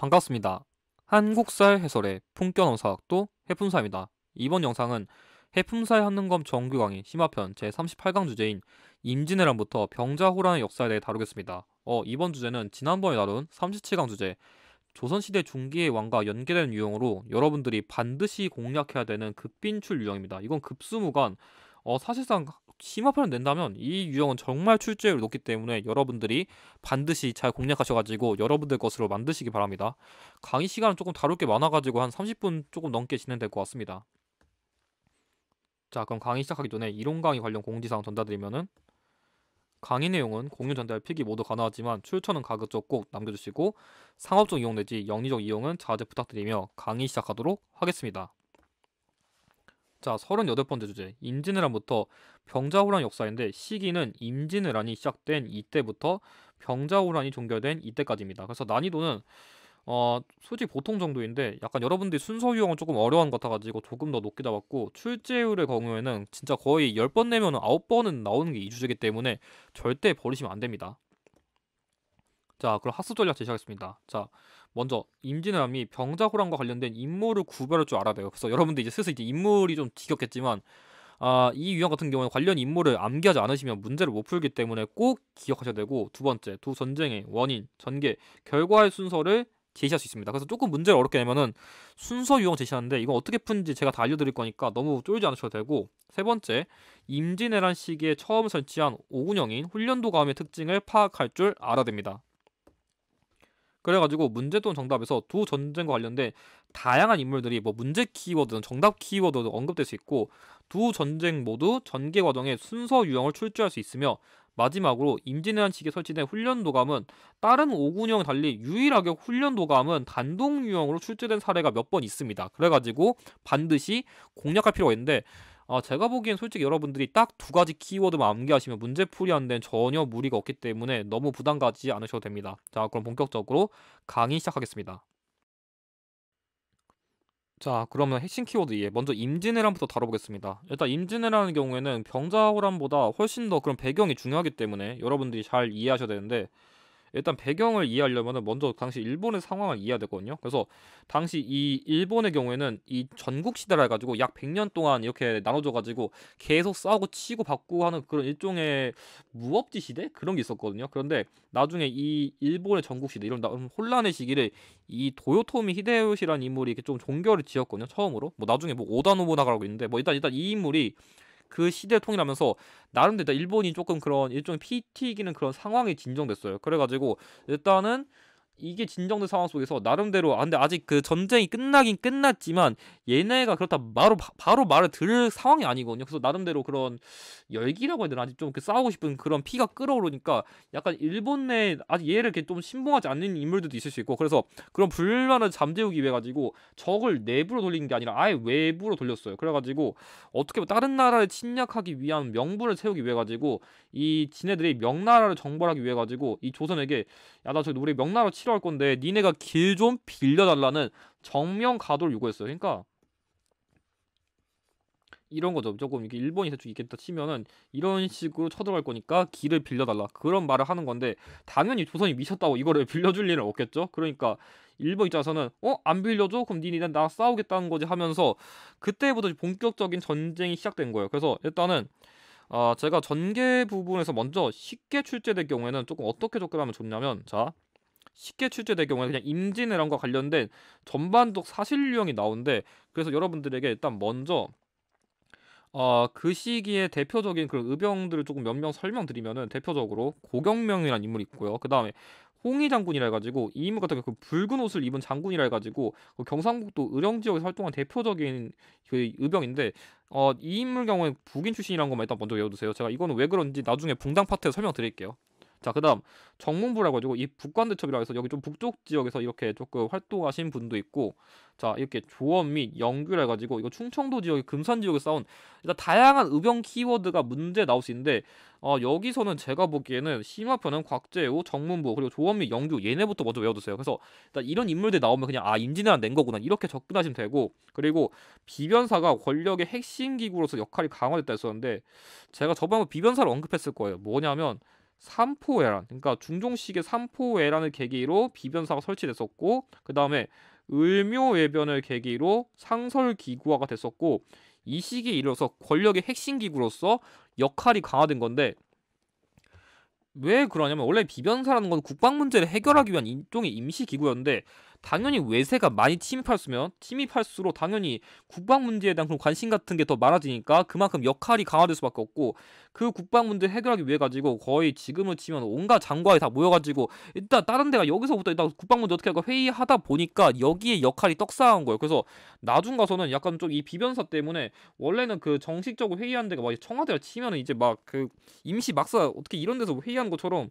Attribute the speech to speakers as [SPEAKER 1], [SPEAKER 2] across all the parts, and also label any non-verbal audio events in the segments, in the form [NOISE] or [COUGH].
[SPEAKER 1] 반갑습니다. 한국사회 해설의 품격 언사학도 해품사입니다. 이번 영상은 해품사의 한능검 정규강의 심화편 제38강 주제인 임진왜란부터 병자호란의 역사에 대해 다루겠습니다. 어, 이번 주제는 지난번에 다룬 37강 주제 조선시대 중기의 왕과 연계된 유형으로 여러분들이 반드시 공략해야 되는 급빈출 유형입니다. 이건 급수무관 어, 사실상 심화판을 낸다면 이 유형은 정말 출제율이 높기 때문에 여러분들이 반드시 잘 공략하셔가지고 여러분들 것으로 만드시기 바랍니다. 강의 시간은 조금 다룰 게 많아가지고 한 30분 조금 넘게 진행될 것 같습니다. 자 그럼 강의 시작하기 전에 이론 강의 관련 공지사항 전달드리면은 강의 내용은 공유 전달 필기 모두 가능하지만 출처는 가급적 꼭 남겨주시고 상업적 이용 내지 영리적 이용은 자제 부탁드리며 강의 시작하도록 하겠습니다. 자, 38번째 주제. 임진왜란부터 병자호란 역사인데 시기는 임진왜란이 시작된 이때부터 병자호란이 종결된 이때까지입니다. 그래서 난이도는 어, 솔직히 보통 정도인데 약간 여러분들이 순서 유형은 조금 어려운 것 같아가지고 조금 더 높게 잡았고 출제율의 경우에는 진짜 거의 10번 내면 9번은 나오는 게 이 주제이기 때문에 절대 버리시면 안 됩니다. 자, 그럼 학습 전략 제시하겠습니다. 자, 먼저 임진왜란이 병자호란과 관련된 인물을 구별할 줄 알아야 돼요. 그래서 여러분들 이제 슬슬 이제 인물이 좀 지겹겠지만 아, 이 유형 같은 경우는 관련 인물을 암기하지 않으시면 문제를 못 풀기 때문에 꼭 기억하셔야 되고 두 번째 두 전쟁의 원인, 전개, 결과의 순서를 제시할 수 있습니다. 그래서 조금 문제를 어렵게 내면은 순서 유형 제시하는데 이건 어떻게 푼지 제가 다 알려드릴 거니까 너무 쫄지 않으셔도 되고 세 번째 임진왜란 시기에 처음 설치한 오군영인 훈련도감의 특징을 파악할 줄 알아야 됩니다. 그래가지고 문제 또는 정답에서 두 전쟁과 관련된 다양한 인물들이 뭐 문제 키워드든 정답 키워드든 언급될 수 있고 두 전쟁 모두 전개 과정의 순서 유형을 출제할 수 있으며 마지막으로 임진왜란 측에 설치된 훈련 도감은 다른 5군형 달리 유일하게 훈련 도감은 단독 유형으로 출제된 사례가 몇 번 있습니다. 그래가지고 반드시 공략할 필요가 있는데 아, 제가 보기엔 솔직히 여러분들이 딱 두 가지 키워드만 암기하시면 문제풀이 안 된 전혀 무리가 없기 때문에 너무 부담 가지 않으셔도 됩니다. 자, 그럼 본격적으로 강의 시작하겠습니다. 자, 그러면 핵심 키워드 2에 예, 먼저 임진왜란부터 다뤄보겠습니다. 일단 임진왜란 경우에는 병자호란보다 훨씬 더 그런 배경이 중요하기 때문에 여러분들이 잘 이해하셔야 되는데 일단 배경을 이해하려면 먼저 당시 일본의 상황을 이해해야 되거든요. 그래서 당시 이 일본의 경우에는 이 전국 시대라 해가지고 약 100년 동안 이렇게 나눠져가지고 계속 싸우고 치고 받고 하는 그런 일종의 무업지 시대 그런 게 있었거든요. 그런데 나중에 이 일본의 전국 시대 이런 혼란의 시기를 이 도요토미 히데요시라는 인물이 이렇게 좀 종결을 지었거든요. 처음으로 뭐 나중에 뭐 오다 노부나가라고 있는데 뭐 일단 일단 이 인물이 그 시대 통일하면서 나름대로 일본이 조금 그런 일종의 피튀기는 그런 상황이 진정됐어요. 그래가지고 일단은 이게 진정된 상황 속에서 나름대로 아 근데 아직 그 전쟁이 끝나긴 끝났지만 얘네가 그렇다 바로 바로 말을 들을 상황이 아니거든요. 그래서 나름대로 그런 열기라고 해야 되나 아직 좀그 싸우고 싶은 그런 피가 끓어오르니까 약간 일본 내 아직 얘를 이렇게 좀 신봉하지 않는 인물들도 있을 수 있고 그래서 그런 불만을 잠재우기 위해 가지고 적을 내부로 돌린 게 아니라 아예 외부로 돌렸어요. 그래가지고 어떻게 보면 다른 나라를 침략하기 위한 명분을 세우기 위해 가지고 이 지네들이 명나라를 정벌하기 위해 가지고 이 조선에게 야 나 저기 우리 명나라 치러 협조할 건데 니네가 길 좀 빌려달라는 정면 가도를 요구했어요. 그러니까 이런 거죠. 조금 이게 일본이 대충 있겠다 치면은 이런 식으로 쳐들어갈 거니까 길을 빌려달라 그런 말을 하는 건데 당연히 조선이 미쳤다고 이거를 [LAUGHS] 빌려줄 일은 없겠죠. 그러니까 일본 입장에서는 어 안 빌려줘 그럼 니네 나 싸우겠다는 거지 하면서 그때부터 본격적인 전쟁이 시작된 거예요. 그래서 일단은 아 제가 전개 부분에서 먼저 쉽게 출제될 경우에는 조금 어떻게 접근하면 좋냐면 자 쉽게 취재될 경우에 그냥 임진 왜란과 관련된 전반적 사실 유형이 나오는데 그래서 여러분들에게 일단 먼저 어, 그 시기에 대표적인 그런 의병들을 조금 몇 명 설명드리면은 대표적으로 고경명이라는 인물이 있고요. 그 다음에 홍희 장군이라 해가지고 이 인물 같은 경우 그 붉은 옷을 입은 장군이라 해가지고 그 경상북도 의령 지역에서 활동한 대표적인 그 의병인데 어, 이 인물 경우에 북인 출신이라는 것만 일단 먼저 외워두세요. 제가 이거는 왜 그런지 나중에 붕당 파트에 설명드릴게요. 자, 그다음 정문부라고 해가지고 이 북관대첩이라고 해서 여기 좀 북쪽 지역에서 이렇게 조금 활동하신 분도 있고, 자 이렇게 조언및 영규라 해가지고 이거 충청도 지역의 금산 지역에 싸운 일단 다양한 의병 키워드가 문제 나올 수 있는데 어, 여기서는 제가 보기에는 심화표는 곽재우, 정문부 그리고 조언및 영규 얘네부터 먼저 외워두세요. 그래서 일단 이런 인물들 나오면 그냥 아 임진왜란 낸 거구나 이렇게 접근하시면 되고 그리고 비변사가 권력의 핵심 기구로서 역할이 강화됐다 했었는데 제가 저번에 비변사를 언급했을 거예요. 뭐냐면 삼포회란 그러니까 중종식의 삼포회란을 계기로 비변사가 설치됐었고 그 다음에 을묘외변을 계기로 상설기구화가 됐었고 이 시기에 이르러서 권력의 핵심 기구로서 역할이 강화된 건데 왜 그러냐면 원래 비변사라는 건 국방 문제를 해결하기 위한 일종의 임시 기구였는데 당연히 외세가 많이 침입할수면 침입할수록 당연히 국방 문제에 대한 그런 관심 같은 게 더 많아지니까 그만큼 역할이 강화될 수밖에 없고 그 국방 문제 해결하기 위해 가지고 거의 지금을 치면 온갖 장관이 다 모여가지고 일단 다른 데가 여기서부터 일단 국방 문제 어떻게 할까 회의하다 보니까 여기에 역할이 떡상한 거예요. 그래서 나중 가서는 약간 좀 이 비변사 때문에 원래는 그 정식적으로 회의한 데가 막 청와대가 치면은 이제 막 그 임시 막사 어떻게 이런 데서 회의하는 것처럼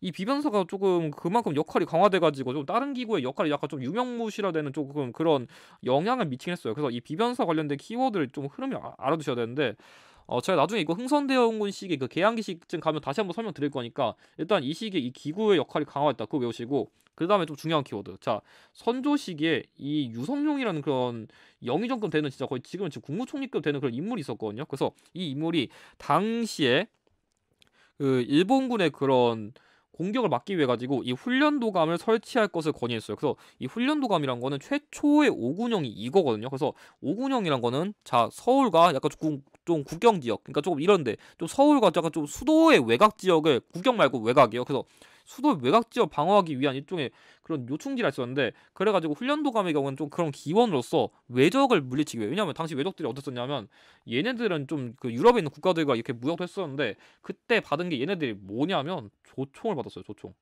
[SPEAKER 1] 이 비변사가 조금 그만큼 역할이 강화돼가지고 좀 다른 기구의 역할이 약간 좀 유명무실화되는 조금 그런 영향을 미치긴 했어요. 그래서 이 비변사 관련된 키워드를 좀 흐름이 아, 알아두셔야 되는데 어, 제가 나중에 이거 흥선대원군 시기 그 개항기 시쯤 가면 다시 한번 설명 드릴 거니까 일단 이 시기에 이 기구의 역할이 강화했다 그거 외우시고 그 다음에 좀 중요한 키워드 자 선조 시기에 이 유성룡이라는 그런 영의정급 되는 진짜 거의 지금은 지금 국무총리급 되는 그런 인물이 있었거든요 그래서 이 인물이 당시에 그 일본군의 그런 공격을 막기 위해 가지고 이 훈련도감을 설치할 것을 권유했어요. 그래서 이 훈련도감이란 거는 최초의 5군형이 이거거든요. 그래서 5군형이란 거는 자 서울과 약간 좀, 좀 국경 지역, 그러니까 조금 이런데 좀 서울과 약간 좀 수도의 외곽 지역을 국경 말고 외곽이요. 그래서 수도 외곽 지역 방어하기 위한 일종의 그런 요충지라 있었는데 그래가지고 훈련도감의 경우는 좀 그런 기원으로서 외적을 물리치기 위해 왜냐하면 당시 외적들이 어땠었냐면 얘네들은 좀 그 유럽에 있는 국가들과 이렇게 무역도 했었는데 그때 받은 게 얘네들이 뭐냐면 조총을 받았어요 조총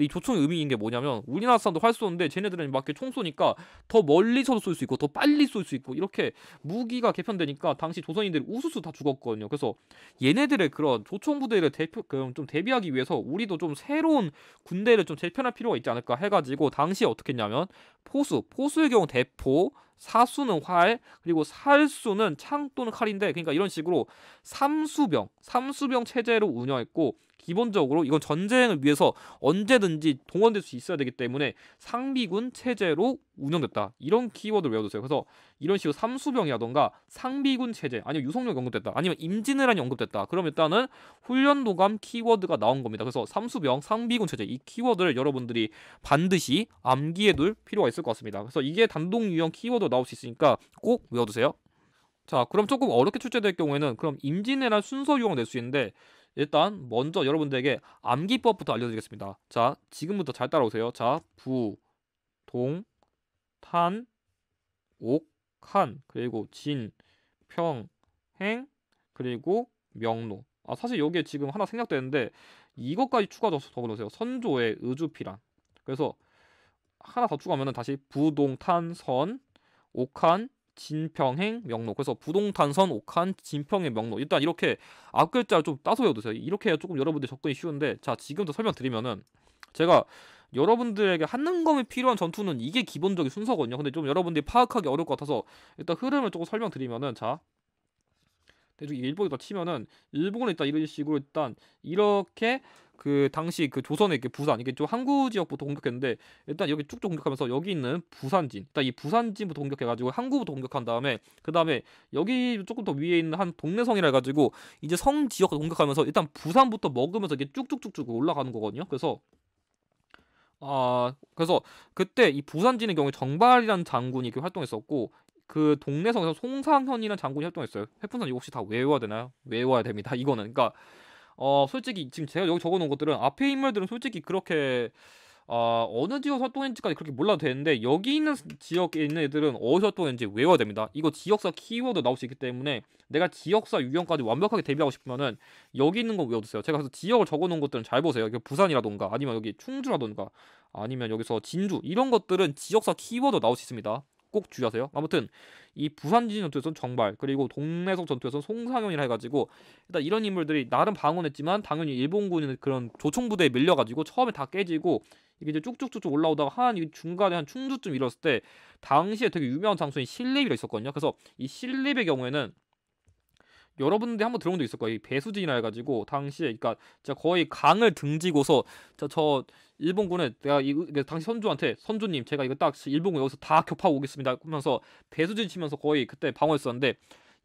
[SPEAKER 1] 근데 이 조총의 의미인 게 뭐냐면 우리나라 사람도 활 쏘는데 쟤네들은 막 이렇게 총 쏘니까 더 멀리서도 쏠 수 있고 더 빨리 쏠 수 있고 이렇게 무기가 개편되니까 당시 조선인들이 우수수 다 죽었거든요. 그래서 얘네들의 그런 조총 부대를 대표 그 좀 대비하기 위해서 우리도 좀 새로운 군대를 좀 재편할 필요가 있지 않을까 해가지고 당시에 어떻게 했냐면 포수 포수의 경우 대포 사수는 활, 그리고 살수는 창 또는 칼인데, 그러니까 이런 식으로 삼수병, 삼수병 체제로 운영했고, 기본적으로 이건 전쟁을 위해서 언제든지 동원될 수 있어야 되기 때문에 상비군 체제로 운영됐다. 이런 키워드를 외워두세요. 그래서 이런 식으로 삼수병이라던가 상비군 체제 아니면 유성룡 이 언급됐다. 아니면 임진왜란이 언급됐다. 그럼 일단은 훈련도감 키워드가 나온 겁니다. 그래서 삼수병, 상비군 체제 이 키워드를 여러분들이 반드시 암기해 둘 필요가 있을 것 같습니다. 그래서 이게 단독 유형 키워드 로 나올 수 있으니까 꼭 외워두세요. 자, 그럼 조금 어렵게 출제될 경우에는 그럼 임진왜란 순서 유형 을낼 수 있는데 일단 먼저 여러분들에게 암기법부터 알려드리겠습니다. 자, 지금부터 잘 따라오세요. 자, 부, 동, 탄, 옥, 칸, 그리고 진, 평, 행, 그리고 명로. 아, 사실 여기에 지금 하나 생략되는데 이것까지 추가져서 적어놓세요 선조의 의주피란. 그래서 하나 더 추가하면 다시 부동탄선 옥한 진평행 명록 그래서 부동탄선 옥한 진평행 명록 일단 이렇게 앞글자 좀 따서 외워두세요 이렇게 해야 조금 여러분들 접근이 쉬운데 자 지금부터 설명드리면은 제가 여러분들에게 한능검이 필요한 전투는 이게 기본적인 순서거든요 근데 좀 여러분들이 파악하기 어려울 것 같아서 일단 흐름을 조금 설명드리면은 자 일본에다 치면은 일본에 있다 이런 식으로 일단 이렇게 그 당시 그 조선의 이렇게 그 부산 이게 좀 항구 지역부터 공격했는데 일단 여기 쭉쭉 공격하면서 여기 있는 부산진 일단 이 부산진부터 공격해가지고 항구부터 공격한 다음에 그 다음에 여기 조금 더 위에 있는 한 동네성이라 해가지고 이제 성 지역을 공격하면서 일단 부산부터 먹으면서 이게 쭉쭉쭉쭉 올라가는 거거든요. 그래서 아 그래서 그때 이 부산진의 경우에 정발이라는 장군이 이렇게 활동했었고 그 동네 성에서 송상현이라는 장군이 활동했어요 해풍선 이거 혹시 다 외워야 되나요? 외워야 됩니다. 이거는 그러니까 어 솔직히 지금 제가 여기 적어놓은 것들은 앞에 인물들은 솔직히 그렇게 어, 어느 지역 에 활동했는지까지 그렇게 몰라도 되는데 여기 있는 지역에 있는 애들은 어디서 활동했는지 외워야 됩니다. 이거 지역사 키워드 나올 수 있기 때문에 내가 지역사 유형까지 완벽하게 대비하고 싶으면은 여기 있는 거 외워두세요. 제가 그래서 지역을 적어놓은 것들은 잘 보세요. 여기 부산이라던가 아니면 여기 충주라던가 아니면 여기서 진주 이런 것들은 지역사 키워드 나올 수 있습니다. 꼭 주의하세요. 아무튼 이 부산 지진 전투에서는 정발 그리고 동래성 전투에서는 송상현이라 해가지고 일단 이런 인물들이 나름 방어했지만 당연히 일본군은 그런 조총 부대에 밀려가지고 처음에 다 깨지고 이게 이제 쭉쭉쭉쭉 올라오다가 한 중간에 한 충주쯤 이뤘을 때 당시에 되게 유명한 장소인 신립이라 있었거든요. 그래서 이 신립의 경우에는 여러분들이 한번 들어본 적 있을 거예요. 배수진이라 해가지고 당시에 그러니까 진짜 거의 강을 등지고서 저, 저 일본군에 내가 이 당시 선조한테 선조님 제가 이거 딱 일본군 여기서 다 격파하고 오겠습니다 하면서 배수진 치면서 거의 그때 방어했었는데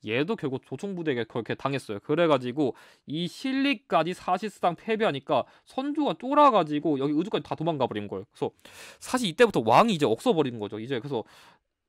[SPEAKER 1] 얘도 결국 조총부대에게 그렇게 당했어요. 그래가지고 이 실리까지 사실상 패배하니까 선조가 쫄아가지고 여기 의주까지 다 도망가 버린 거예요. 그래서 사실 이때부터 왕이 이제 없어버린 거죠. 이제 그래서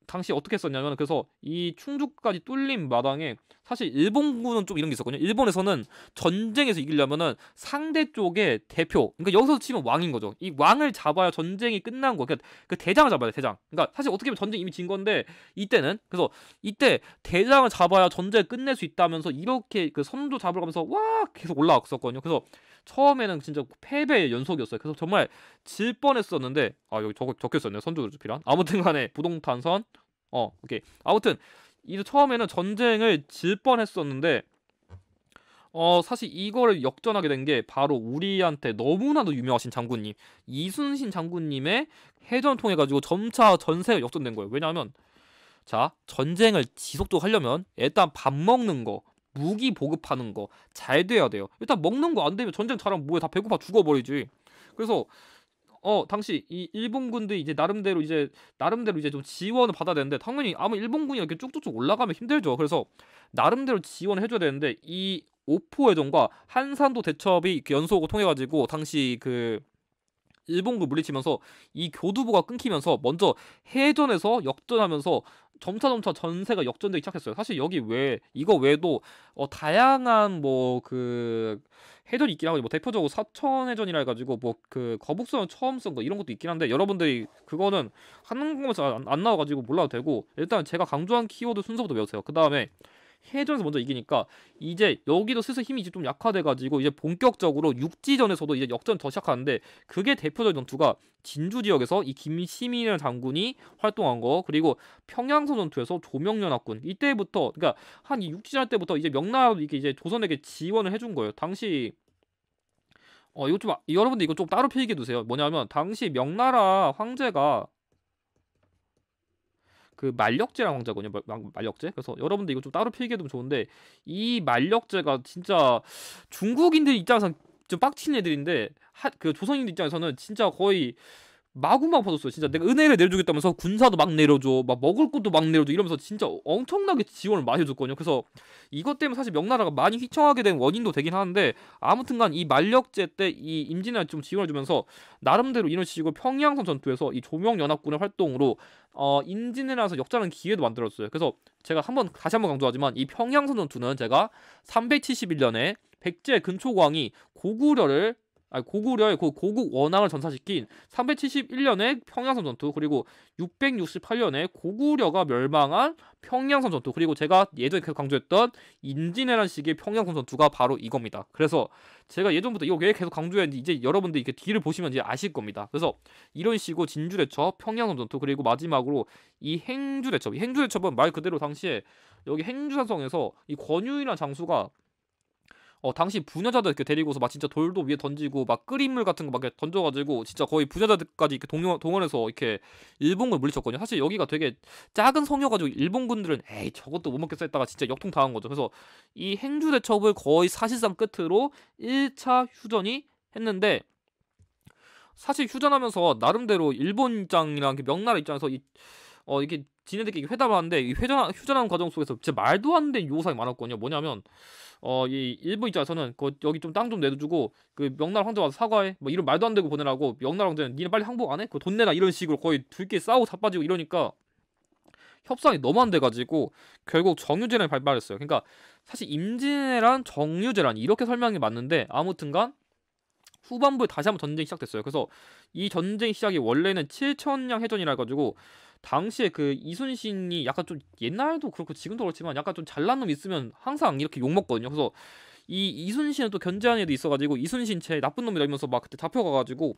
[SPEAKER 1] 당시 어떻게 썼냐면 그래서 이 충주까지 뚫린 마당에 사실 일본군은 좀 이런 게 있었거든요. 일본에서는 전쟁에서 이기려면은 상대 쪽의 대표, 그러니까 여기서 치면 왕인 거죠. 이 왕을 잡아야 전쟁이 끝난 거. 그러니까 그 대장을 잡아야 돼, 대장. 그러니까 사실 어떻게 보면 전쟁 이미 진 건데 이때는 그래서 이때 대장을 잡아야 전쟁 끝낼 수 있다면서 이렇게 그 선조 잡으러 가면서 와 계속 올라왔었거든요. 그래서 처음에는 진짜 패배 연속이었어요. 그래서 정말 질 뻔했었는데 아 여기 적, 적혀있었네요. 선조조피란 아무튼간에 부동탄선 어 오케이 아무튼 이제 처음에는 전쟁을 질 뻔했었는데 어 사실 이거를 역전하게 된 게 바로 우리한테 너무나도 유명하신 장군님 이순신 장군님의 해전 통해 가지고 점차 전세가 역전된 거예요. 왜냐하면 자 전쟁을 지속적으로 하려면 일단 밥 먹는 거 무기 보급하는 거 잘 돼야 돼요. 일단 먹는 거 안 되면 전쟁 잘하면 뭐야다 배고파 죽어버리지. 그래서 어 당시 이일본군들 이제 나름대로 이제 나름대로 이제 좀 지원을 받아야 되는데 당연히 아무 일본군이 이렇게 쭉쭉쭉 올라가면 힘들죠. 그래서 나름대로 지원을 해줘야 되는데 이 오포해전과 한산도 대첩이 연속으로 통해가지고 당시 그 일본군 물리치면서 이 교두보가 끊기면서 먼저 해전에서 역전하면서 점차점차 전세가 역전되기 시작했어요. 사실 여기 외 이거 외에도 어, 다양한 뭐 그 해전이 있긴 하고 뭐 대표적으로 사천 해전이라 해가지고 뭐 그 거북선 처음 쓴 거 이런 것도 있긴 한데 여러분들이 그거는 한국에서 안, 안 나와가지고 몰라도 되고 일단 제가 강조한 키워드 순서부터 외우세요. 그 다음에 해전에서 먼저 이기니까 이제 여기도 슬슬 힘이 이제 좀 약화돼가지고 이제 본격적으로 육지전에서도 이제 역전 더 시작하는데 그게 대표적인 전투가 진주 지역에서 이 김시민이라는 장군이 활동한 거 그리고 평양선 전투에서 조명연합군 이때부터 그러니까 한 이 육지전 때부터 이제 명나라도 이게 이제 조선에게 지원을 해준 거예요. 당시 어 이거 좀 여러분들 이거 좀 따로 필기해 두세요. 뭐냐면 당시 명나라 황제가 그만력제라는 왕자거든요. 말, 만력제 그래서 여러분들 이거 좀 따로 필기해두면 좋은데 이만력제가 진짜 중국인들 입장에선 좀 빡친 애들인데 하, 그 조선인들 입장에서는 진짜 거의 마구막 받았어요. 진짜 내가 은혜를 내려주겠다면서 군사도 막 내려줘, 막 먹을 것도 막 내려줘 이러면서 진짜 엄청나게 지원을 많이 해줬거든요. 그래서 이것 때문에 사실 명나라가 많이 휘청하게 된 원인도 되긴 하는데 아무튼간 이 만력제 때 이 임진왜란 좀 지원을 주면서 나름대로 이런 식으로 평양선 전투에서 이 조명연합군의 활동으로 어 임진왜란에서 역전하는 기회도 만들었어요. 그래서 제가 한 번 다시 한 번 강조하지만 이 평양선 전투는 제가 371년에 백제 근초광이 고구려를 아니 고구려의 그 고국 원앙을 전사시킨 371년의 평양선 전투 그리고 668년에 고구려가 멸망한 평양선 전투 그리고 제가 예전에 계속 강조했던 인진왜란 시기의 평양선 전투가 바로 이겁니다. 그래서 제가 예전부터 이거 왜 계속 강조했는지 이제 여러분들 이렇게 뒤를 보시면 이제 아실 겁니다. 그래서 이런 식으로 진주대첩, 평양선 전투 그리고 마지막으로 이 행주대첩. 행주대첩은 말 그대로 당시에 여기 행주산성에서 이 권유이란 장수가 어, 당시 부녀자들 이렇게 데리고서 막 진짜 돌도 위에 던지고 막 끓인물 같은 거 막 던져가지고 진짜 거의 부녀자들까지 이렇게 동요, 동원해서 이렇게 일본군 을 물리쳤거든요. 사실 여기가 되게 작은 성이어가지고 일본군들은 에이 저것도 못 먹겠어 했다가 진짜 역통 당한 거죠. 그래서 이 행주 대첩을 거의 사실상 끝으로 1차 휴전이 했는데 사실 휴전하면서 나름대로 일본 입장이랑 명나라 입장에서 이, 어 이게 지네들끼리 회담하는데 이 회전 휴전하는 과정 속에서 진짜 말도 안 되는 요상이 많았거든요. 뭐냐면 어 이 일부 입장에서는 그 여기 좀 땅 좀 내줘주고 그 명나라 황제 와서 사과해 뭐 이런 말도 안 되고 보내라고 명나라 황제는 니네 빨리 항복 안 해? 그 돈 내라 이런 식으로 거의 둘끼리 싸우고 자빠지고 이러니까 협상이 너무 안 돼가지고 결국 정유제를 발발했어요. 그러니까 사실 임진왜란 정유재란 이렇게 설명이 맞는데 아무튼간 후반부에 다시 한번 전쟁이 시작됐어요. 그래서 이 전쟁 시작이 원래는 7천량 해전이라 가지고 당시에 그 이순신이 약간 좀 옛날도 그렇고 지금도 그렇지만 약간 좀 잘난 놈 있으면 항상 이렇게 욕 먹거든요. 그래서 이 이순신은 또 견제한 애도 있어가지고 이순신 제 나쁜 놈이라 면서막 그때 잡혀가가지고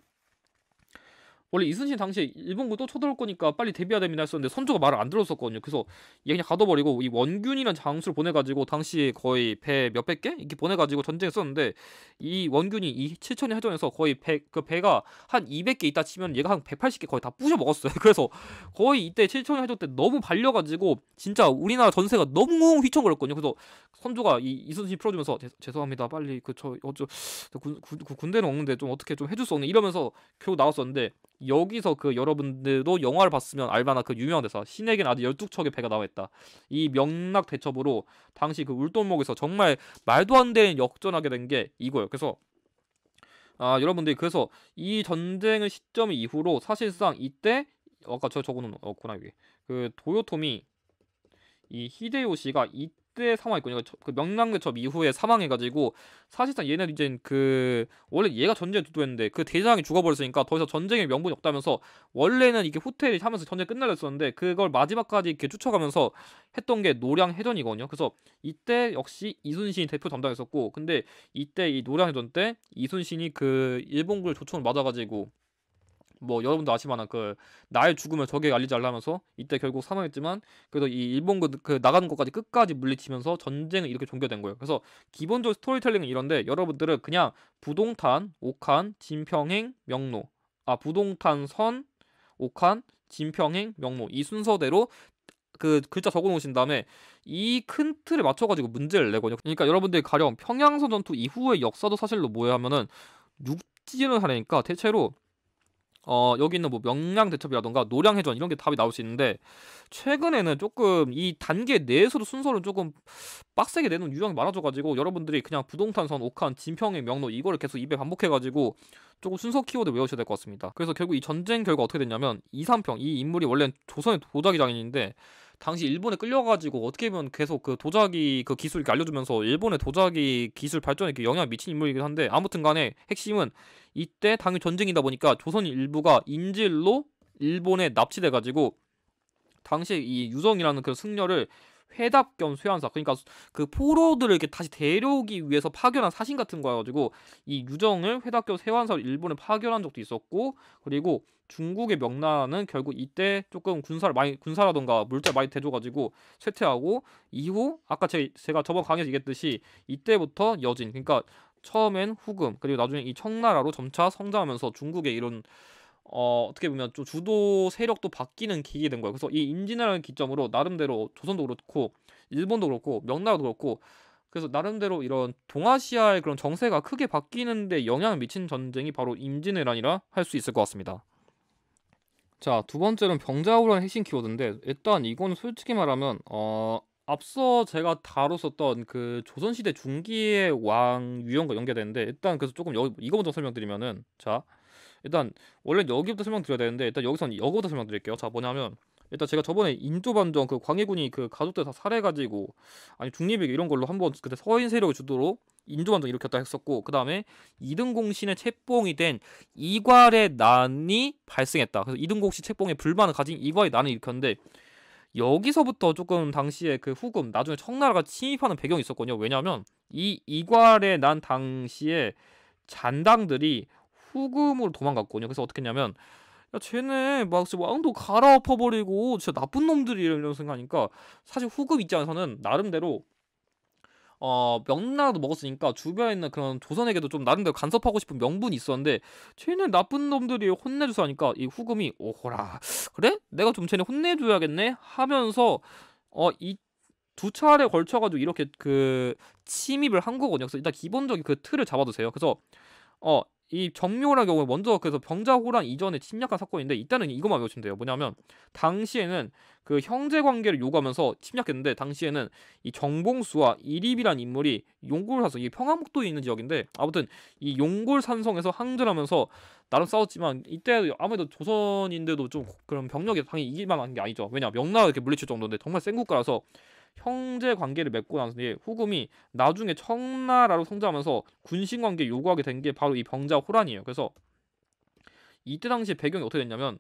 [SPEAKER 1] 원래 이순신 당시에 일본군또 쳐들어올 거니까 빨리 대비해야 됩니다 했었는데 선조가 말을 안 들었었거든요. 그래서 얘 그냥 가둬버리고 이 원균이란 장수를 보내가지고 당시에 거의 배 몇백 개 이렇게 보내가지고 전쟁했었는데이 원균이 이 칠천리 해전에서 거의 배 그 배가 한2 0 0개 있다 치면 얘가 한1 8 0개 거의 다 부셔 먹었어요. [LAUGHS] 그래서 거의 이때 칠천리 해전 때 너무 발려가지고 진짜 우리나라 전세가 너무 휘청거렸거든요. 그래서 선조가 이 이순신 풀어주면서 죄송합니다 빨리 그 저 어쩌 군, 군, 군대는 없는데 좀 어떻게 좀 해줄 수 없네 이러면서 결국 나왔었는데 여기서 그 여러분들도 영화를 봤으면 알바나그 유명한 대사 신에겐 아직 열두 척의 배가 나와있다 이 명락 대첩으로 당시 그 울돌목에서 정말 말도 안 되는 역전하게 된 게 이거예요 그래서 아 여러분들이 그래서 이 전쟁의 시점 이후로 사실상 이때 아까 저 저거는 없구나 어, 여기 그 도요토미 이 히데요시가 이 그때 상황했거든요. 그 명랑대 첩 이후에 사망해가지고 사실상 얘는 이제 그 원래 얘가 전쟁에 주도했는데 그 대장이 죽어버렸으니까 더 이상 전쟁의 명분이 없다면서 원래는 이게 호텔를 하면서 전쟁 끝나려었는데 그걸 마지막까지 이렇게 쫓아가면서 했던 게 노량 해전이거든요. 그래서 이때 역시 이순신이 대표 담당했었고 근데 이때 이 노량 해전 때 이순신이 그 일본군 조총을 맞아가지고 뭐 여러분도 아시만한 그 나의 죽음을 적에게 알리지 않으면서 이때 결국 사망했지만 그래도 이 일본 그, 그 나가는 것까지 끝까지 물리치면서 전쟁은 이렇게 종결된 거예요. 그래서 기본적으로 스토리텔링은 이런데 여러분들은 그냥 부동탄, 옥한, 진평행, 명로 아 부동탄 선, 옥한, 진평행, 명로 이 순서대로 그 글자 적어놓으신 다음에 이 큰 틀에 맞춰가지고 문제를 내거든요. 그러니까 여러분들이 가령 평양선 전투 이후의 역사도 사실로 뭐야 하면은 육지를 하려니까 대체로 어, 여기 있는 뭐 명량 대첩이라던가 노량 해전 이런 게 답이 나올 수 있는데 최근에는 조금 이 단계 내에서도 순서를 조금 빡세게 내는 유형이 많아져 가지고 여러분들이 그냥 부동탄선 옥한 진평의 명로 이거를 계속 입에 반복해 가지고 조금 순서 키워드 외우셔야 될 것 같습니다. 그래서 결국 이 전쟁 결과 어떻게 됐냐면 이삼평 이 인물이 원래는 조선의 도자기 장인인데 당시 일본에 끌려가지고 어떻게 보면 계속 그 도자기 그 기술 이렇게 알려주면서 일본의 도자기 기술 발전에 이렇게 영향을 미친 인물이긴 한데 아무튼 간에 핵심은 이때 당일 전쟁이다 보니까 조선 일부가 인질로 일본에 납치돼가지고 당시 이 유성이라는 그 승려를 회답 겸쇠환사 그러니까 그 포로들을 이렇게 다시 데려오기 위해서 파견한 사신 같은 거여가지고 이 유정을 회답 겸쇠환사로 일본에 파견한 적도 있었고 그리고 중국의 명나라는 결국 이때 조금 군사를 많이 군사라던가 물자 많이 대줘가지고 쇠퇴하고 이후 아까 제, 제가 저번 강의에서 얘기했듯이 이때부터 여진 그러니까 처음엔 후금 그리고 나중에 이 청나라로 점차 성장하면서 중국의 이런 어, 어떻게 보면 좀 주도 세력도 바뀌는 계기가 된 거예요. 그래서 이 임진왜란을 기점으로 나름대로 조선도 그렇고 일본도 그렇고 명나라도 그렇고 그래서 나름대로 이런 동아시아의 그런 정세가 크게 바뀌는데 영향을 미친 전쟁이 바로 임진왜란이라 할 수 있을 것 같습니다. 자, 두 번째는 병자호란 핵심 키워드인데 일단 이거는 솔직히 말하면 어 앞서 제가 다뤘었던 그 조선시대 중기의 왕 유형과 연계되는데 일단 그래서 조금 여 이거 먼저 설명드리면은 자 일단 원래 여기부터 설명드려야 되는데 일단 여기선 이거부터 설명드릴게요. 자 뭐냐면 일단 제가 저번에 인조반정 그 광해군이 그 가족들 다 살해가지고 아니 중립이익 이런 걸로 한번 그때 서인 세력을 주도로 인조반정 일으켰다 했었고 그 다음에 이등공신의 책봉이 된 이괄의 난이 발생했다. 그래서 이등공신 책봉에 불만을 가진 이괄의 난을 일으켰는데 여기서부터 조금 당시에 그 후금 나중에 청나라가 침입하는 배경이 있었거든요. 왜냐하면 이 이괄의 난 당시에 잔당들이 후금으로 도망갔거든요. 그래서 어떻게 했냐면 야 쟤네 막 왕도 갈아엎어버리고 진짜 나쁜 놈들이 이런 생각하니까 사실 후금 입장에서는 나름대로 어, 명나라도 먹었으니까 주변에 있는 그런 조선에게도 좀 나름대로 간섭하고 싶은 명분이 있었는데 쟤네 나쁜 놈들이 혼내줘서 하니까 이 후금이 오호라 그래? 내가 좀 쟤네 혼내줘야겠네 하면서 어 이 두 차례 걸쳐가지고 이렇게 그 침입을 한 거거든요. 그래서 일단 기본적인 그 틀을 잡아두세요. 그래서 어이 정묘란 경우에 먼저 그래서 병자호란 이전에 침략한 사건인데 이때는 이것만 외우시면 돼요. 뭐냐면 당시에는 그 형제 관계를 요구하면서 침략했는데 당시에는 이 정봉수와 이립이란 인물이 용골산성 이 평안북도에 있는 지역인데 아무튼 이 용골산성에서 항전하면서 나름 싸웠지만 이때 아무래도 조선인데도 좀 그런 병력이 당연히 이길만한 게 아니죠. 왜냐 명나라 이렇게 물리칠 정도인데 정말 센 국가라서 형제 관계를 맺고 나서 후금이 나중에 청나라로 성장하면서 군신 관계 요구하게 된 게 바로 이 병자 호란이에요. 그래서 이때 당시 배경이 어떻게 됐냐면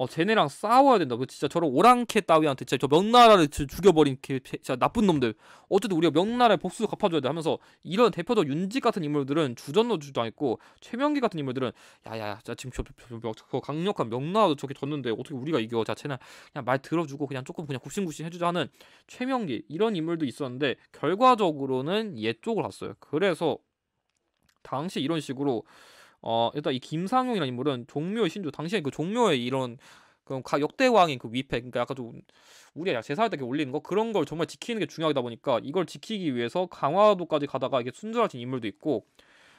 [SPEAKER 1] 어, 쟤네랑 싸워야 된다. 그 진짜 저런 오랑캐 따위한테 진짜 저 명나라를 죽여버린 개, 진짜 나쁜 놈들. 어쨌든 우리가 명나라의 복수 갚아줘야 돼 하면서 이런 대표적 윤지 같은 인물들은 주전도 주도했고 최명기 같은 인물들은 야야야, 자 지금 저, 저, 저, 저 강력한 명나라도 저렇게 졌는데 어떻게 우리가 이겨? 자 쟤는 그냥 말 들어주고 그냥 조금 그냥 굽신굽신 해주자 하는 최명기 이런 인물도 있었는데 결과적으로는 얘 쪽을 갔어요. 그래서 당시 이런 식으로 어 일단 이 김상용이라는 인물은 종묘의 신조 당시에 그 종묘의 이런 그럼 역대왕인 그 위패 그러니까 약간 좀 우리가 제사할 때 올리는 거 그런 걸 정말 지키는 게 중요하다 보니까 이걸 지키기 위해서 강화도까지 가다가 이게 순절하신 인물도 있고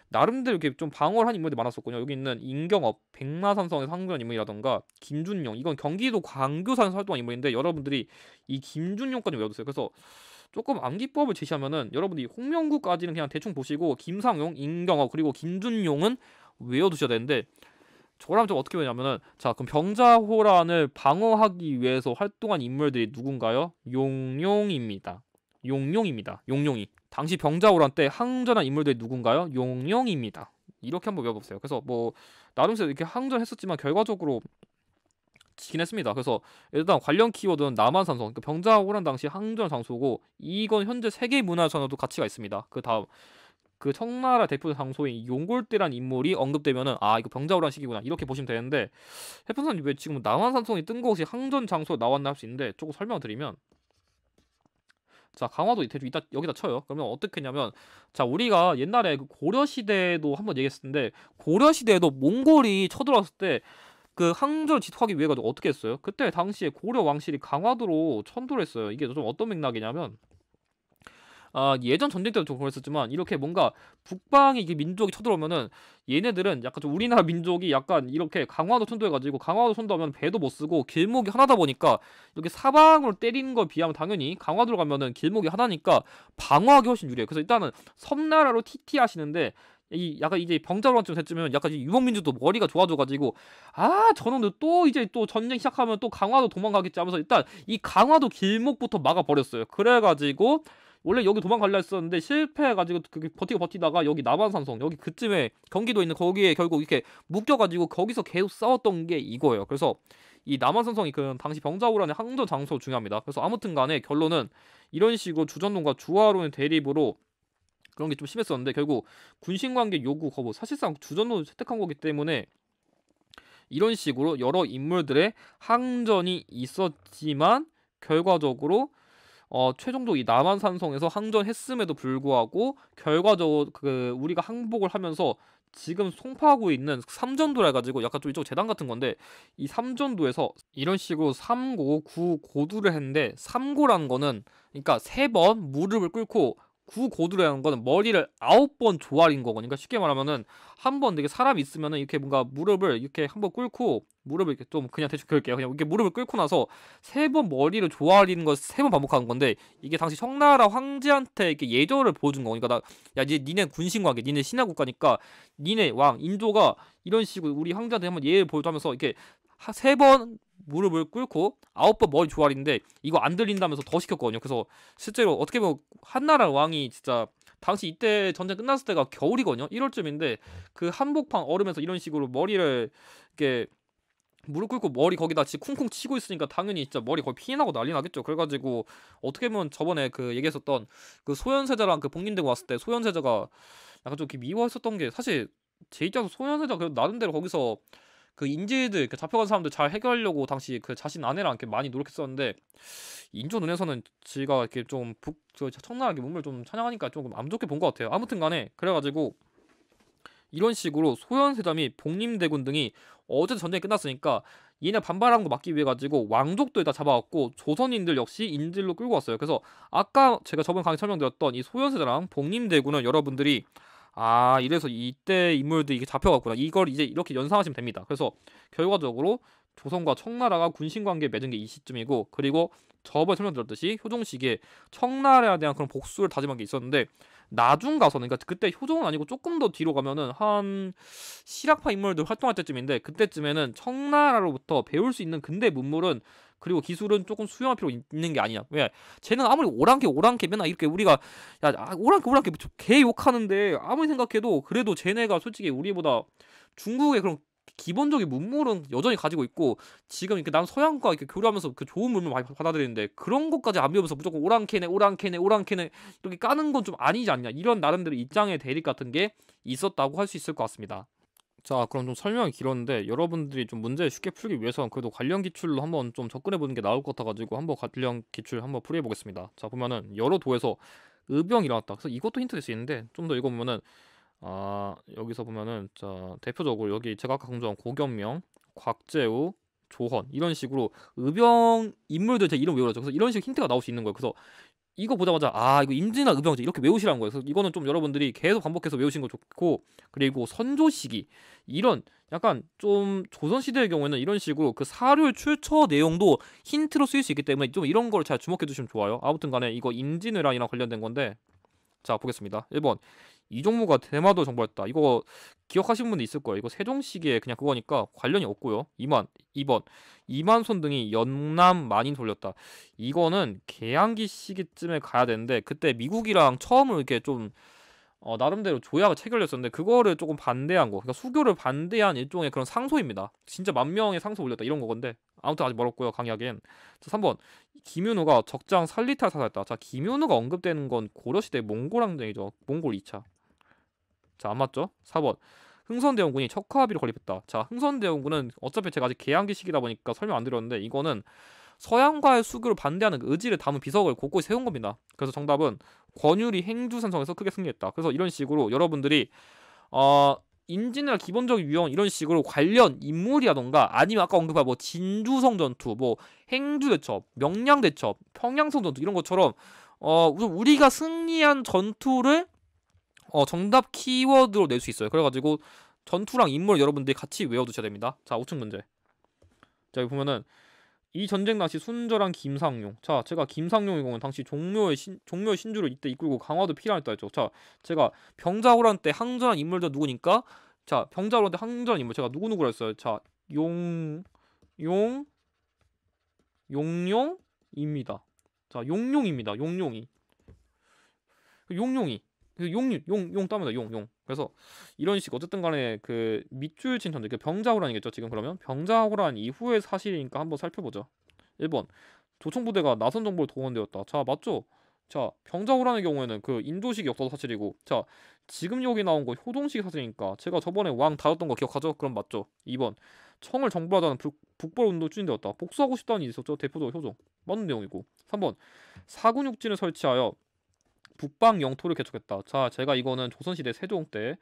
[SPEAKER 1] 나름대로 이렇게 좀 방어를 한 인물들이 많았었군요. 여기 있는 임경업, 백마산성의 상전 인물이라던가 김준용, 이건 경기도 광교산에서 활동한 인물인데 여러분들이 이 김준용까지 외워두세요. 그래서 조금 암기법을 제시하면은 여러분들이 홍명구까지는 그냥 대충 보시고 김상용, 임경업 그리고 김준용은 외워두셔야 되는데 저라면 좀 어떻게 보냐면은 자 그럼 병자호란을 방어하기 위해서 활동한 인물들이 누군가요? 용용입니다. 용용입니다. 용용이 당시 병자호란 때 항전한 인물들이 누군가요? 용용입니다. 이렇게 한번 외워보세요. 그래서 뭐 나름대로 이렇게 항전했었지만 결과적으로 지긴 했습니다. 그래서 일단 관련 키워드는 남한산성, 그러니까 병자호란 당시 항전 장소고 이건 현재 세계 문화유산으로도 가치가 있습니다. 그 다음 그 청나라 대표 장소인 용골대란 인물이 언급되면은 아 이거 병자호란 시기구나 이렇게 보시면 되는데 해프선님 왜 지금 남한산성이 뜬금없이 항전 장소에 나왔나 할 수 있는데 조금 설명드리면 자 강화도 대충 이따 여기다 쳐요 그러면 어떻게 했냐면 자 우리가 옛날에 그 고려시대도 한번 얘기했었는데 고려시대에도 몽골이 쳐들어왔을 때 그항전을 지속하기 위해 가지고 어떻게 했어요 그때 당시에 고려 왕실이 강화도로 천도를 했어요 이게 좀 어떤 맥락이냐면 아, 예전 전쟁 때도 좀 그랬었지만 이렇게 뭔가 북방의 민족이 쳐들어오면은 얘네들은 약간 좀 우리나라 [LAUGHS] 민족이 약간 이렇게 강화도 천도해가지고 강화도 천도하면 배도 못 쓰고 길목이 하나다 보니까 이렇게 사방으로 때리는 거 비하면 당연히 강화도로 가면은 길목이 하나니까 방어하기 훨씬 유리해. 그래서 일단은 섬나라로 TT 하시는데 이 약간 이제 병자로한쯤 됐으면 약간 유목민주도 머리가 좋아져가지고 아 저놈들 또 이제 또 전쟁 시작하면 또 강화도 도망가겠지 하면서 일단 이 강화도 길목부터 막아버렸어요 그래가지고 원래 여기 도망갈려 했었는데 실패해가지고 그게 버티고 버티다가 여기 남한산성 여기 그쯤에 경기도 있는 거기에 결국 이렇게 묶여가지고 거기서 계속 싸웠던 게 이거예요. 그래서 이 남한산성이 그 당시 병자호란의 항전 장소 중요합니다. 그래서 아무튼간에 결론은 이런 식으로 주전론과 주화론의 대립으로 그런 게 좀 심했었는데 결국 군신관계 요구 거부 뭐 사실상 주전론을 채택한 거기 때문에 이런 식으로 여러 인물들의 항전이 있었지만 결과적으로 어, 최종적 이 남한산성에서 항전했음에도 불구하고 결과적으로 그 우리가 항복을 하면서 지금 송파하고 있는 삼전도라 해가지고 약간 좀 이쪽 재단 같은 건데 이 삼전도에서 이런 식으로 삼고 구고두를 했는데 삼고라는 거는 그러니까 세 번 무릎을 꿇고 구고두라는 거는 머리를 아홉 번 조아린 거거든요. 그러니까 쉽게 말하면은 한 번 되게 사람 있으면은 이렇게 뭔가 무릎을 이렇게 한 번 꿇고 무릎을 이렇게 좀 그냥 대충 그럴게요. 그냥 이렇게 무릎을 꿇고 나서 세 번 머리를 조아리는 걸세번 반복하는 건데 이게 당시 청나라 황제한테 이렇게 예절을 보여준 거니까 그러니까 나 야 이제 니네 군신 관계, 니네 신하 국가니까 니네 왕 인조가 이런 식으로 우리 황제한테 한번 예를 보여주면서 이렇게 세 번 무릎을 꿇고 아홉 번 머리 조아리는데 이거 안 들린다면서 더 시켰거든요. 그래서 실제로 어떻게 보면 한나라 왕이 진짜 당시 이때 전쟁 끝났을 때가 겨울이거든요. 1월쯤인데 그 한복판 얼음에서 이런 식으로 머리를 이렇게 무릎 꿇고 머리 거기다 지 쿵쿵 치고 있으니까 당연히 진짜 머리 거의 피 나고 난리 나겠죠. 그래가지고 어떻게 보면 저번에 그 얘기했었던 그 소현세자랑 그 복림대고 왔을 때 소현세자가 약간 좀 미워했었던 게 사실 제 입장에서 소현세자 그래도 나름대로 거기서 그 인재들 그 잡혀간 사람들 잘 해결하려고 당시 그 자신 아내랑 이렇게 많이 노력했었는데 인조 눈에서는 지가 이렇게 좀북 청나라게 몸을 좀 찬양하니까 조금 안 좋게 본 것 같아요. 아무튼간에 그래가지고 이런 식으로 소현세자미, 복림대군 등이 어제 전쟁이 끝났으니까 얘네 반발하는 거 막기 위해 가지고 왕족들다 잡아왔고 조선인들 역시 인질로 끌고 왔어요. 그래서 아까 제가 저번 강의 설명드렸던 이 소현세자랑 복림대군은 여러분들이 아 이래서 이때 인물들이 잡혀갔구나 이걸 이제 이렇게 연상하시면 됩니다. 그래서 결과적으로 조선과 청나라가 군신 관계 맺은 게이 시점이고 그리고 저번에 설명드렸듯이 효종시기에 청나라에 대한 그런 복수를 다짐한 게 있었는데 나중 가서는 그러니까 그때 효종은 아니고 조금 더 뒤로 가면은 한 실학파 인물들 활동할 때쯤인데 그때쯤에는 청나라로부터 배울 수 있는 근대 문물은 그리고 기술은 조금 수용할 필요 있는 게 아니냐. 왜? 쟤는 아무리 오랑캐 오랑캐 맨날 이렇게 우리가 야 아, 오랑캐 오랑캐 개 욕하는데 아무리 생각해도 그래도 쟤네가 솔직히 우리보다 중국의 그런 기본적인 문물은 여전히 가지고 있고 지금 이렇게 남 서양과 이렇게 교류하면서 그 좋은 문물 많이 받아들이는데 그런 것까지 안 배우면서 무조건 오랑캐네 오랑캐네 오랑캐네 이렇게 까는 건 좀 아니지 않냐 이런 나름대로 입장의 대립 같은 게 있었다고 할 수 있을 것 같습니다. 자 그럼 좀 설명이 길었는데 여러분들이 좀 문제 를 쉽게 풀기 위해서는 그래도 관련 기출로 한번 좀 접근해 보는 게나을것 같아가지고 한번 관련 기출 한번 풀이해 보겠습니다. 자 보면은 여러 도에서 의병이 일어났다. 그래서 이것도 힌트 될 수 있는데 좀 더 읽어보면은 아 여기서 보면은 자 대표적으로 여기 제가 아까 강조한 고견명, 곽재우, 조헌 이런 식으로 의병 인물들 제 이름 외우라죠. 그래서 이런 식으로 힌트가 나올 수 있는 거예요. 그래서 이거 보자마자 아 이거 임진아 의병제 이렇게 외우시라는 거예요. 그래서 이거는 좀 여러분들이 계속 반복해서 외우신 거 좋고 그리고 선조시기 이런 약간 좀 조선 시대의 경우에는 이런 식으로 그사료 출처 내용도 힌트로 쓰일 수 있기 때문에 좀 이런 걸 잘 주목해 주시면 좋아요. 아무튼간에 이거 임진왜란이랑 관련된 건데 자 보겠습니다. 1번 이종무가 대마도 정보였다. 이거 기억하시는 분도 있을 거예요. 이거 세종시기에 그냥 그거니까 관련이 없고요. 2만 2번 이만손 등이 연남 많이 돌렸다. 이거는 개항기 시기쯤에 가야 되는데 그때 미국이랑 처음으로 이렇게 좀 어, 나름대로 조약을 체결했었는데 그거를 조금 반대한 거. 그러니까 수교를 반대한 일종의 그런 상소입니다. 진짜 만 명의 상소 올렸다 이런 거건데 아무튼 아직 멀었고요 강의하기엔. 자, 3번 김윤우가 적장 살리탈 사살했다. 자 김윤우가 언급되는 건 고려시대 몽골 항쟁이죠. 몽골 2차. 자, 안 맞죠? 4번. 흥선대원군이 척화합의로 건립했다. 자, 흥선대원군은 어차피 제가 아직 개항기 시기다 보니까 설명 안 드렸는데 이거는 서양과의 수교를 반대하는 의지를 담은 비석을 곳곳에 세운 겁니다. 그래서 정답은 권율이 행주산성에서 크게 승리했다. 그래서 이런 식으로 여러분들이 어 인진이나 기본적인 유형 이런 식으로 관련 인물이라던가 아니면 아까 언급한 뭐 진주성 전투, 뭐 행주 대첩, 명량 대첩, 평양성 전투 이런 것처럼 어 우리가 승리한 전투를 어, 정답 키워드로 낼 수 있어요. 그래가지고 전투랑 인물 여러분들이 같이 외워두셔야 됩니다. 자, 5층 문제. 자, 여기 보면은 이 전쟁 당시 순절한 김상용. 자, 제가 김상용이 공은 당시 종묘의 신, 종묘 의 신주를 이때 이끌고 강화도 필요했다 했죠. 자, 제가 병자호란 때 항전한 인물들 누구니까? 자, 병자호란 때 항전한 인물 제가 누구 누구라 했어요? 자, 용, 용, 용용입니다. 자, 용용입니다. 용용이. 그 용용이. 그 용, 용, 용 따면 다 용, 용. 그래서 이런 식 어쨌든 간에 그 밑줄 칭찬들, 그 병자호란이겠죠, 지금 그러면? 병자호란 이후의 사실이니까 한번 살펴보죠. 1번. 조총부대가 나선 정보를 동원되었다. 자, 맞죠? 자, 병자호란의 경우에는 그 인도식 역사도 사실이고, 자, 지금 여기 나온 거 효동식 사실이니까, 제가 저번에 왕 다뤘던 거 기억하죠? 그럼 맞죠? 2번. 청을 정부하자는 북벌 운동 추진되었다. 복수하고 싶다는 일이 있었죠? 대표적 으로 효종. 맞는 내용이고. 3번. 사군육진을 설치하여 북방 영토를 개척했다. 자, 제가 이거는 조선시대 세종 때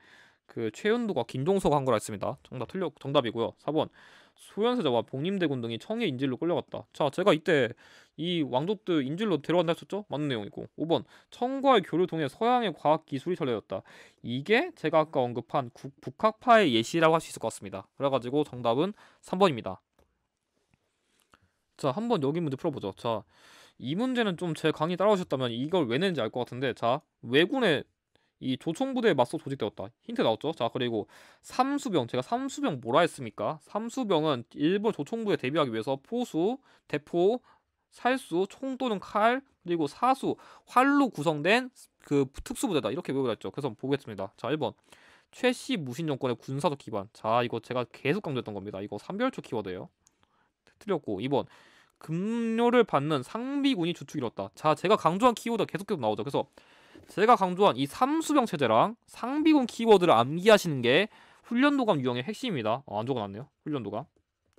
[SPEAKER 1] 그 최윤도가 김종서가 한 거라 했습니다. 정답 틀려 정답이고요. 4번 소현세자와 복림대군 등이 청해 인질로 끌려갔다. 자, 제가 이때 이 왕족들 인질로 데려간다 했었죠? 맞는 내용이고. 5번 청과의 교류 통해 서양의 과학 기술이 전래졌다 이게 제가 아까 언급한 국, 북학파의 예시라고 할 수 있을 것 같습니다. 그래가지고 정답은 3번입니다. 자, 한번 여기 문제 풀어보죠. 자, 이 문제는 좀 제 강의 따라오셨다면 이걸 왜내는지알 것 같은데 자 왜군의 이 조총부대에 맞서 조직되었다. 힌트 나왔죠? 자, 그리고 삼수병. 제가 삼수병 뭐라 했습니까? 삼수병은 일본 조총부에 대비하기 위해서 포수, 대포, 살수, 총 또는 칼, 그리고 사수, 활로 구성된 그 특수부대다. 이렇게 외우고 했죠. 그래서 보겠습니다. 자, 1번. 최씨 무신 정권의 군사적 기반. 자, 이거 제가 계속 강조했던 겁니다. 이거 3별초 키워드예요. 틀렸고 2번 급료를 받는 상비군이 주축이었다. 자, 제가 강조한 키워드 가 계속 계속 나오죠. 그래서 제가 강조한 이 삼수병 체제랑 상비군 키워드를 암기하시는 게 훈련도감 유형의 핵심입니다. 어, 안 적어놨네요. 훈련도감.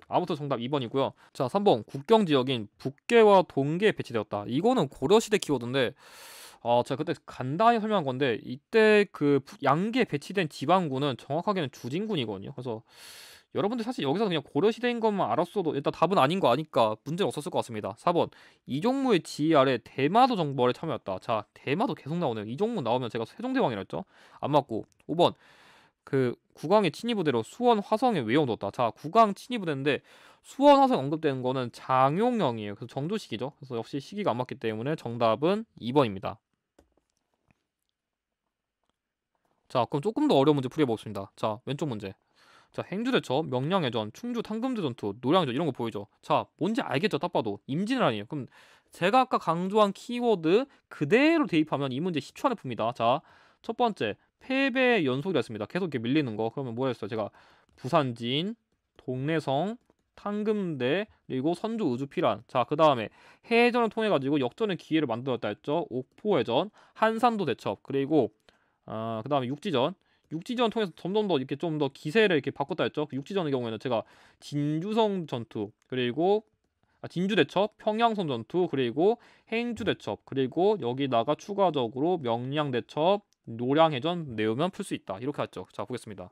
[SPEAKER 1] 아무튼 정답 2번이고요. 자, 3번 국경 지역인 북계와 동계에 배치되었다. 이거는 고려시대 키워드인데 어, 제가 그때 간단히 설명한 건데 이때 그 양계 배치된 지방군은 정확하게는 주진군이거든요. 그래서 여러분들 사실 여기서 그냥 고려시대인 것만 알았어도 일단 답은 아닌 거 아니까 문제는 없었을 것 같습니다. 4번 이종무의 지휘 아래 대마도 정벌에 참여했다. 자 대마도 계속 나오네요. 이종무 나오면 제가 세종대왕이라 했죠. 안 맞고 5번 그 국왕의 친위부대로 수원 화성에 외워뒀다. 자 국왕 친위부대인데 수원 화성 언급되는 거는 장용영이에요. 그래서 정조시기죠. 그래서 역시 시기가 안 맞기 때문에 정답은 2번입니다. 자 그럼 조금 더 어려운 문제 풀이해보겠습니다. 자 왼쪽 문제 자 행주대첩, 명량해전, 충주 탕금대전투, 노량전 이런 거 보이죠. 자 뭔지 알겠죠 딱 봐도 임진왜란이에요. 그럼 제가 아까 강조한 키워드 그대로 대입하면 이 문제 10초 안에 풉니다. 자첫 번째 패배 연속이었습니다. 계속 이렇게 밀리는 거 그러면 뭐였어요? 제가 부산진, 동래성, 탕금대 그리고 선조 우주피란 자그 다음에 해전을 통해 가지고 역전의 기회를 만들었다 했죠 옥포해전 한산도 대첩 그리고 아그 어, 다음에 육지전 육지전 통해서 점점 더 이렇게 좀 더 기세를 이렇게 바꿨다 했죠. 그 육지전의 경우에는 제가 진주성 전투 그리고 아, 진주 대첩, 평양성 전투 그리고 행주 대첩 그리고 여기다가 추가적으로 명량 대첩, 노량 해전 내우면 풀 수 있다 이렇게 했죠. 자 보겠습니다.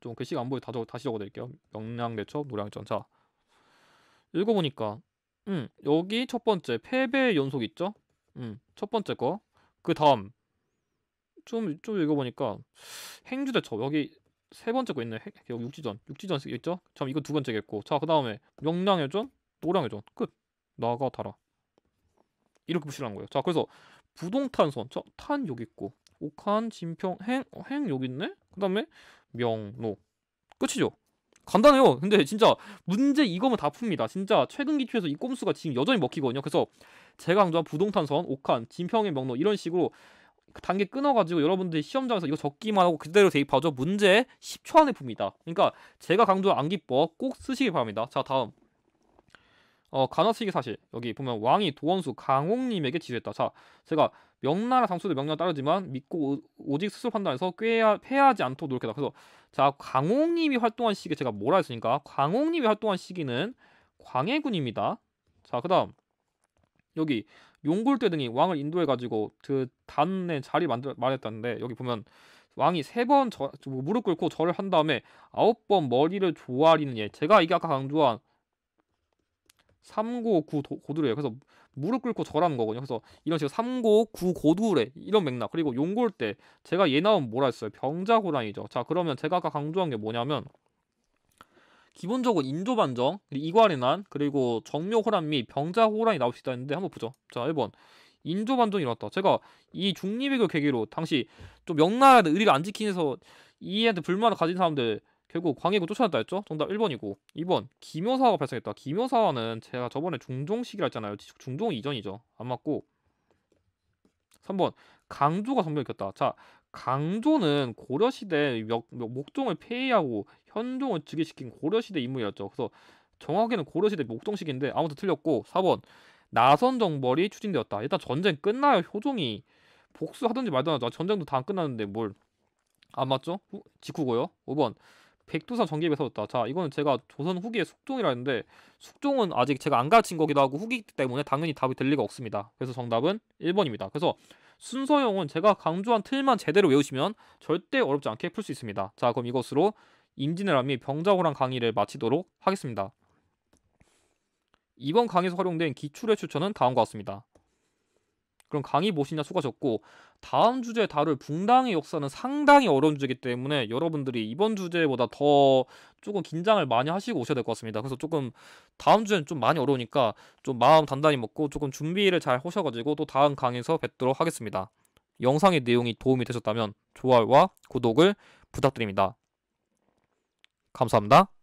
[SPEAKER 1] 좀 글씨가 안 보여 다 적, 다시 적어드릴게요. 명량 대첩, 노량 해전. 자 읽어보니까 음 여기 첫 번째 패배 연속 있죠. 음 첫 번째 거. 그 다음 좀, 좀 읽어보니까 행주대첩 여기 세 번째 거 있네. 여기 그 육지전, 육지전 있죠? 참 이거 두 번째겠고, 자그 다음에 명량해전, 노량해전 끝. 나가 달아. 이렇게 부실한 거예요. 자 그래서 부동탄선, 자탄 여기 있고, 옥한, 진평, 행, 어, 행 여기 있네. 그 다음에 명노 끝이죠. 간단해요. 근데 진짜 문제 이거면 다 풉니다. 진짜 최근 기초에서 이 꼼수가 지금 여전히 먹히거든요. 그래서 제가 강조한 부동탄선, 옥한, 진평의 명로 이런 식으로 그 단계 끊어가지고 여러분들이 시험장에서 이거 적기만 하고 그대로 대입하죠. 문제 10초 안에 풉니다. 그러니까 제가 강조한 암기법 꼭 쓰시기 바랍니다. 자 다음 어, 간화식의 사실 여기 보면 왕이 도원수 강홍님에게 지휘했다. 자 제가 명나라 장수들 명령에 따르지만 믿고 오, 직 스스로 판단해서 꾀야 패하지 않도록 노력해다 그래서 자 강홍님이 활동한 시기에 제가 뭐라 했으니까 강홍님이 활동한 시기는 광해군입니다. 자 그다음 여기 용골대 등이 왕을 인도해 가지고 그단의 자리 만들 말했다는데 여기 보면 왕이 세번 뭐 무릎 꿇고 절을 한 다음에 아홉 번 머리를 조아리는 예. 제가 이게 아까 강조한 삼고 구고두래요. 그래서 무릎 꿇고 절하는 거거든요. 그래서 이런 식으로 삼고 구고두래 이런 맥락 그리고 용골 대 제가 얘나온 뭐라 했어요? 병자고랑이죠. 자 그러면 제가 아까 강조한 게 뭐냐면 기본적으로 인조반정, 이괄인한, 그리고 정묘호란 및 병자호란이 나올 수 있다 했는데 한번 보죠. 자, 1번. 인조반정이 일어났다. 제가 이 중립외교 계기로 당시 좀 명나라의 의리를 안 지키면서 이한테 불만을 가진 사람들 결국 광해군 쫓아냈다 했죠? 정답 1번이고 2번 기묘사화가 발생했다. 기묘사화는 제가 저번에 중종식이라 했잖아요. 중종 이전이죠. 안 맞고 3번 강조가 성병했다. 자 강조는 고려시대 목종을 폐위하고 현종을 즉위시킨 고려시대 인물이었죠. 그래서 정확히는 고려시대 목종식인데 아무튼 틀렸고 4번 나선 정벌이 추진되었다. 일단 전쟁 끝나요. 효종이 복수하든지 말든 하죠. 전쟁도 다 끝났는데 뭘안 아, 맞죠? 후, 직후고요. 5번 백두산 전기에 세졌다 자, 이거는 제가 조선 후기의 숙종이라 했는데 숙종은 아직 제가 안 가르친 거기도 하고 후기기 때문에 당연히 답이 될 리가 없습니다. 그래서 정답은 1번입니다. 그래서 순서형은 제가 강조한 틀만 제대로 외우시면 절대 어렵지 않게 풀 수 있습니다. 자, 그럼 이것으로 임진왜란및 병자호란 강의를 마치도록 하겠습니다. 이번 강의에서 활용된 기출의 추천은 다음과 같습니다. 그런 강의 보시냐 수가 적고 다음 주제 다룰 붕당의 역사는 상당히 어려운 주제이기 때문에 여러분들이 이번 주제보다 더 조금 긴장을 많이 하시고 오셔야 될 것 같습니다. 그래서 조금 다음 주에는 좀 많이 어려우니까 좀 마음 단단히 먹고 조금 준비를 잘 하셔가지고 또 다음 강의에서 뵙도록 하겠습니다. 영상의 내용이 도움이 되셨다면 좋아요와 구독을 부탁드립니다. 감사합니다.